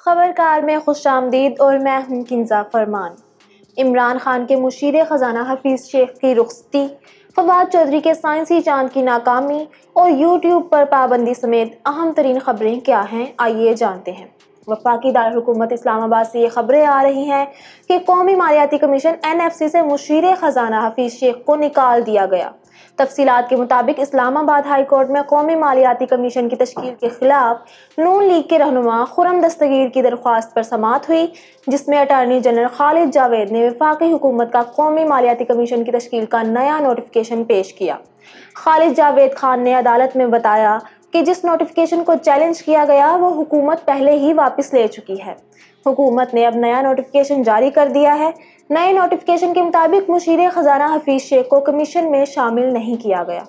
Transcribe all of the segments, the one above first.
खबरकार में खुश आमदीद और मैं हूं किंजा फरमान इमरान खान के मुशीर ख़जाना हफीज़ शेख की रुखसती फवाद चौधरी के साइंसी चांद की नाकामी और यूट्यूब पर पाबंदी समेत अहम तरीन खबरें क्या हैं आइए जानते हैं वफाकी दारकूमत इस्लामाबाद से ये खबरें आ रही हैं कि कौमी मालियाती कमीशन एन एफ सी से मुशीर ख़जाना हफीज़ शेख को निकाल दिया गया तफसीत के मुताबिक इस्लामाबाद हाई कोर्ट में कौमी मालियाती कमीशन की तश्ल के खिलाफ नून लीग के रहनुमा खुरम दस्तगीर की दरख्वास्त पर समात हुई जिसमें अटारनी जनरल खालिद जावेद ने वफाकी हुकूमत का कौमी मालियाती कमीशन की तश्कील का नया नोटिफिकेशन पेश किया खालिद जावेद खान ने अदालत में बताया कि जिस नोटिफिकेशन को चैलेंज किया गया वो हुकूमत पहले ही वापस ले चुकी है हुकूमत ने अब नया नोटिफिकेशन जारी कर दिया है नए नोटिफिकेशन के मुताबिक मुशीर ख़जाना हफीज़ शेख को कमीशन में शामिल नहीं किया गया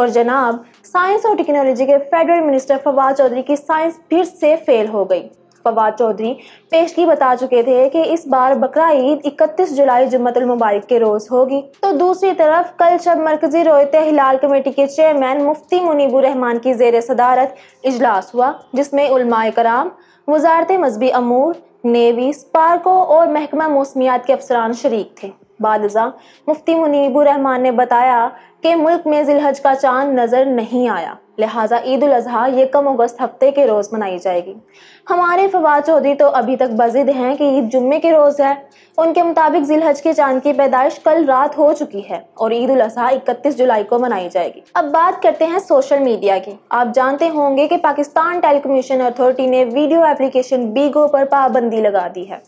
और जनाब साइंस और टेक्नोलॉजी के फेडरल मिनिस्टर फवाद चौधरी की साइंस फिर से फेल हो गई फवाद चौधरी पेशगी बता चुके थे कि इस बार बकरा ईद इकतीस जुलाई मुबारक के रोज़ होगी तो दूसरी तरफ कल शब मरकजी रोयत हिलाल कमेटी के चेयरमैन मुफ्ती रहमान की जेर सदारत इजलास हुआ जिसमें उलमाए कराम वजारत मजहबी अमूर नेवी स्पार्को और महकमा मौसमियात के अफसरान शरीक थे बाद मुफ्ती रहमान ने बताया कि मुल्क में जिलहज का चांद नज़र नहीं आया लिहाजा ईद उल अजहा ये कम अगस्त हफ्ते के रोज़ मनाई जाएगी हमारे फवाद चौधरी तो अभी तक बजिद हैं कि ईद जुम्मे के रोज़ है उनके मुताबिक जिलहज के चांद की पैदाइश कल रात हो चुकी है और ईद उल अजहा इकतीस जुलाई को मनाई जाएगी अब बात करते हैं सोशल मीडिया की आप जानते होंगे कि पाकिस्तान टेलीकम्यूनिकेशन अथॉरिटी ने वीडियो एप्लीकेशन बीगो पर पाबंदी लगा दी है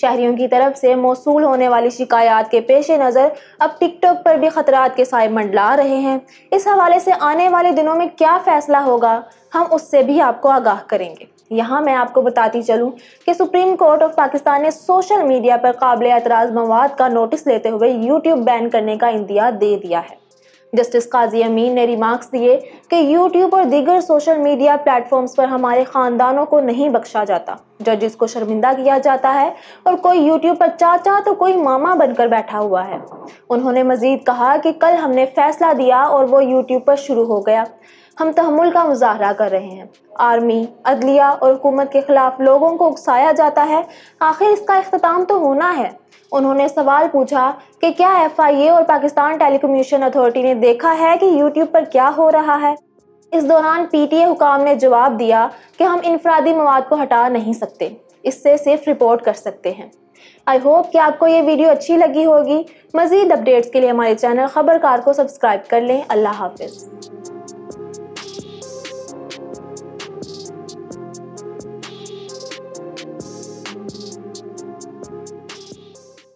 शहरियों की तरफ से मौसू होने वाली शिकायत के पेश नज़र अब टिकटॉक पर भी खतरात के साय मंडला रहे हैं इस हवाले से आने वाले दिनों में क्या फ़ैसला होगा हम उससे भी आपको आगाह करेंगे यहाँ मैं आपको बताती चलूँ कि सुप्रीम कोर्ट ऑफ पाकिस्तान ने सोशल मीडिया पर काबिल एतराज़ मवाद का नोटिस लेते हुए यूट्यूब बैन करने का इंदिया दे दिया है जस्टिस काजी अमीन ने रिमार्क्स दिए कि यूट्यूब और दीगर सोशल मीडिया प्लेटफॉर्म्स पर हमारे ख़ानदानों को नहीं बख्शा जाता जजेस को शर्मिंदा किया जाता है और कोई यूट्यूब पर चाचा तो कोई मामा बनकर बैठा हुआ है उन्होंने मजीद कहा कि कल हमने फैसला दिया और वो यूट्यूब पर शुरू हो गया हम तहमुल का मुजाहरा कर रहे हैं आर्मी अदलिया और हुकूमत के खिलाफ लोगों को उकसाया जाता है आखिर इसका अख्ताम तो होना है उन्होंने सवाल पूछा कि क्या एफ आई ए और पाकिस्तान टेलीकम्यूनिकेशन अथॉरिटी ने देखा है कि यूट्यूब पर क्या हो रहा है इस दौरान पीटीए हुकाम ने जवाब दिया कि हम इनफरादी मवाद को हटा नहीं सकते इससे सिर्फ रिपोर्ट कर सकते हैं आई होप कि आपको ये वीडियो अच्छी लगी होगी मज़ीद अपडेट्स के लिए हमारे चैनल खबरकार को सब्सक्राइब कर लें अल्लाह हाफिज़